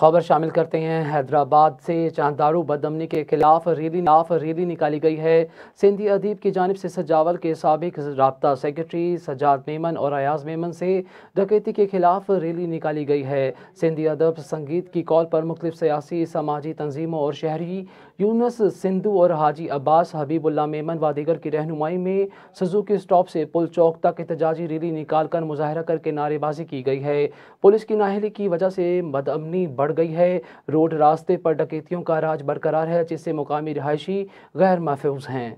खबर शामिल करते हैं हैदराबाद से चांदारू बदमनी के खिलाफ रैली खिलाफ रैली निकाली गई है सिंधी अदीब की जानब से सजावल के सबक रबता सेक्रेटरी सजाद मेमन और अयाज मेमन से डकैती के खिलाफ रैली निकाली गई है सिंधी अदब संगीत की कॉल पर मुख्तफ सियासी समाजी तंजीमों और शहरी यूनस सिंधु और हाजी अब्बास हबीबुल्ला मेमन व दीगर की रहनुमाई में सजुकी स्टॉप से पुल चौक तक एहतजाजी रैली निकाल कर मुजाहरा करके नारेबाजी की गई है पुलिस की नाहली की वजह से बदमनी बढ़ गई है रोड रास्ते पर डकैतियों का राज बरकरार है जिससे मुकामी रिहायशी गैर महफूज हैं